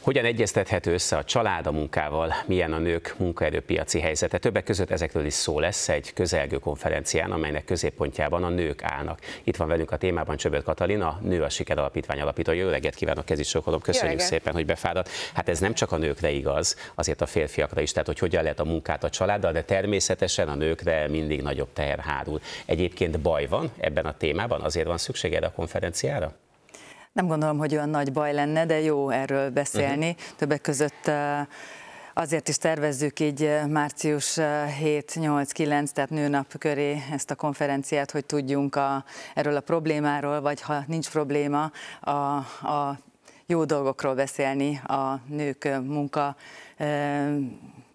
Hogyan egyeztethető össze a család a munkával, milyen a nők munkaerőpiaci helyzete? Többek között ezekről is szó lesz egy közelgő konferencián, amelynek középpontjában a nők állnak. Itt van velünk a témában Csöböt Katalin, a Nő a Siker Alapítvány alapítója. Jó reggelt kívánok, kezdi sokolom, köszönjük Jöreget. szépen, hogy befáradt. Hát ez nem csak a nőkre igaz, azért a férfiakra is, tehát hogy hogyan lehet a munkát a családdal, de természetesen a nőkre mindig nagyobb teher hárul. Egyébként baj van ebben a témában, azért van szükség erre a konferenciára? Nem gondolom, hogy olyan nagy baj lenne, de jó erről beszélni. Uh-huh. Többek között azért is tervezzük így március 7-8-9, tehát nőnap köré ezt a konferenciát, hogy tudjunk a, erről a problémáról, vagy ha nincs probléma, a, a jó dolgokról beszélni a nők munka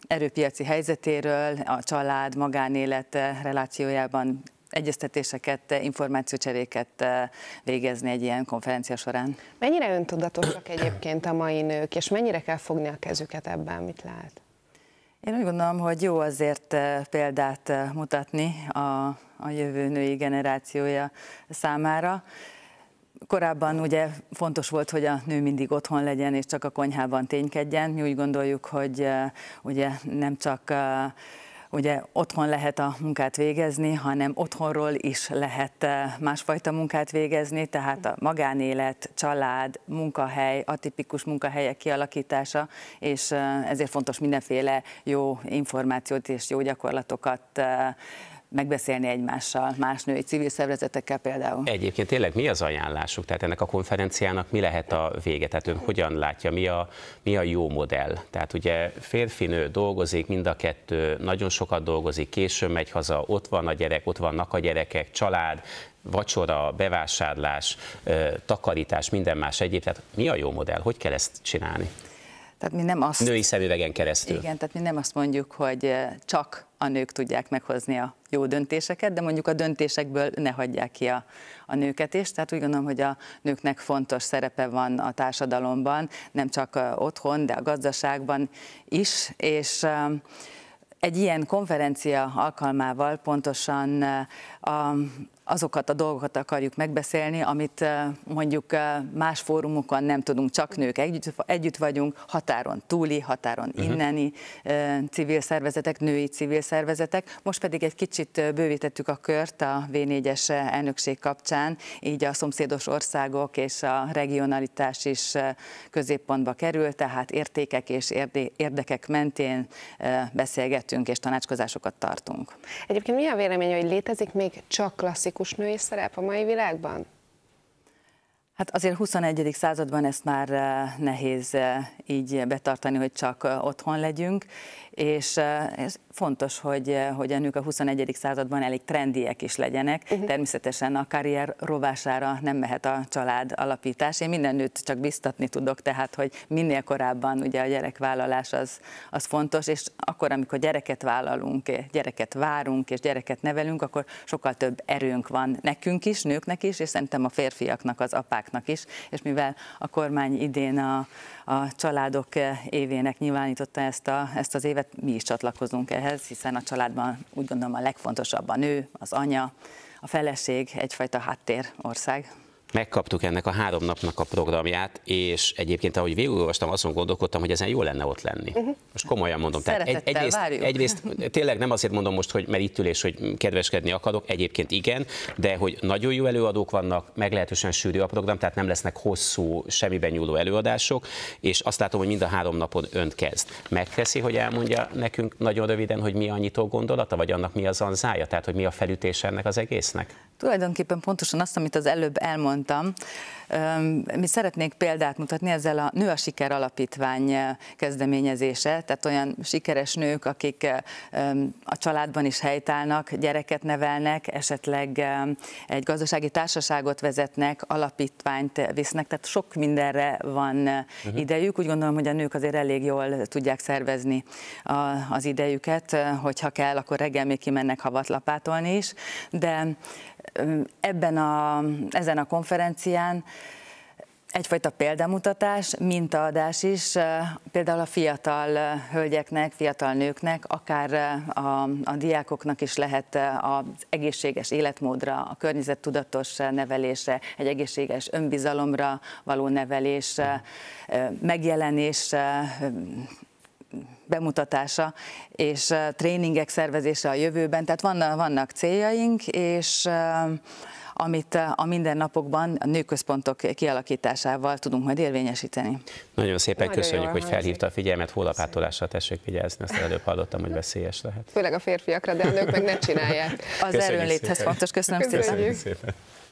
erőpiaci helyzetéről, a család magánélet relációjában egyeztetéseket, információcseréket eh, végezni egy ilyen konferencia során. Mennyire öntudatosak egyébként a mai nők, és mennyire kell fogni a kezüket ebben, mit lát? Én úgy gondolom, hogy jó azért eh, példát eh, mutatni a, a jövő női generációja számára. Korábban ugye fontos volt, hogy a nő mindig otthon legyen, és csak a konyhában ténykedjen. Mi úgy gondoljuk, hogy ugye nem csak ugye otthon lehet a munkát végezni, hanem otthonról is lehet eh, másfajta munkát végezni, tehát a magánélet, család, munkahely, atipikus munkahelyek kialakítása, és eh, ezért fontos mindenféle jó információt és jó gyakorlatokat eh, megbeszélni egymással, más női civil szervezetekkel például. Egyébként tényleg mi az ajánlásuk? Tehát ennek a konferenciának mi lehet a vége? Tehát ön hogyan látja, mi a, mi a jó modell? Tehát ugye férfi-nő dolgozik, mind a kettő nagyon sokat dolgozik, későn megy haza, ott van a gyerek, ott vannak a gyerekek, család, vacsora, bevásárlás, takarítás, minden más egyéb. Tehát mi a jó modell? Hogy kell ezt csinálni? Tehát mi nem azt... Női szemüvegen keresztül. Igen, tehát mi nem azt mondjuk, hogy csak a nők tudják meghozni a jó döntéseket, de mondjuk a döntésekből ne hagyják ki a, a nőket is. Tehát úgy gondolom, hogy a nőknek fontos szerepe van a társadalomban, nem csak otthon, de a gazdaságban is, és egy ilyen konferencia alkalmával pontosan a azokat a dolgokat akarjuk megbeszélni, amit eh, mondjuk eh, más fórumokon nem tudunk, csak nők együtt, együtt vagyunk, határon túli, határon uh-huh. inneni eh, civil szervezetek, női civil szervezetek. Most pedig egy kicsit bővítettük a kört a V4-es elnökség kapcsán, így a szomszédos országok és a regionalitás is középpontba kerül, tehát értékek és érdekek mentén beszélgetünk és tanácskozásokat tartunk. Egyébként mi a vélemény, hogy létezik még csak klasszikus klasszikus női szerep a mai világban? Hát azért 21. században ezt már eh, nehéz eh, így betartani, hogy csak eh, otthon legyünk, és ez fontos, hogy, hogy a nők a 21. században elég trendiek is legyenek. Uh-huh. Természetesen a karrier rovására nem mehet a család alapítás. Én minden nőt csak biztatni tudok, tehát, hogy minél korábban ugye a gyerekvállalás az, az fontos, és akkor, amikor gyereket vállalunk, gyereket várunk, és gyereket nevelünk, akkor sokkal több erőnk van nekünk is, nőknek is, és szerintem a férfiaknak, az apák iskoláknak is, és mivel a kormány idén a, a családok évének nyilvánította ezt, a, ezt az évet, mi is csatlakozunk ehhez, hiszen a családban úgy gondolom a legfontosabb a nő, az anya, a feleség, egyfajta háttérország megkaptuk ennek a három napnak a programját, és egyébként ahogy végigolvastam, azon gondolkodtam, hogy ezen jó lenne ott lenni. Uh-huh. Most komolyan mondom. tehát egy, egyrészt, egyrészt tényleg nem azért mondom most, hogy mert itt ülés, hogy kedveskedni akarok, egyébként igen, de hogy nagyon jó előadók vannak, meglehetősen sűrű a program, tehát nem lesznek hosszú, semmiben nyúló előadások, és azt látom, hogy mind a három napon önt kezd. Megteszi, hogy elmondja nekünk nagyon röviden, hogy mi a nyitó gondolata, vagy annak mi az anzája, tehát hogy mi a felütés ennek az egésznek? Tulajdonképpen pontosan azt, amit az előbb elmondtam, mi szeretnék példát mutatni ezzel a Nő a Siker Alapítvány kezdeményezése, tehát olyan sikeres nők, akik a családban is helytállnak, gyereket nevelnek, esetleg egy gazdasági társaságot vezetnek, alapítványt visznek, tehát sok mindenre van uh-huh. idejük. Úgy gondolom, hogy a nők azért elég jól tudják szervezni az idejüket, hogyha kell, akkor reggel még kimennek havatlapátolni is, de ebben a, ezen a konferencián egyfajta példamutatás, mintaadás is, például a fiatal hölgyeknek, fiatal nőknek, akár a, a diákoknak is lehet az egészséges életmódra, a környezettudatos nevelésre, egy egészséges önbizalomra való nevelés, megjelenés, bemutatása és eh, tréningek szervezése a jövőben, tehát vannak, vannak céljaink, és eh, amit eh, a mindennapokban a nőközpontok kialakításával tudunk majd érvényesíteni. Nagyon szépen Nagyon köszönjük, hogy felhívta a figyelmet, hólapátolással tessék vigyázni, azt előbb hallottam, hogy veszélyes lehet. Főleg a férfiakra, de a nők meg ne csinálják. Az erőnléthez fontos, köszönöm, köszönöm szépen. szépen.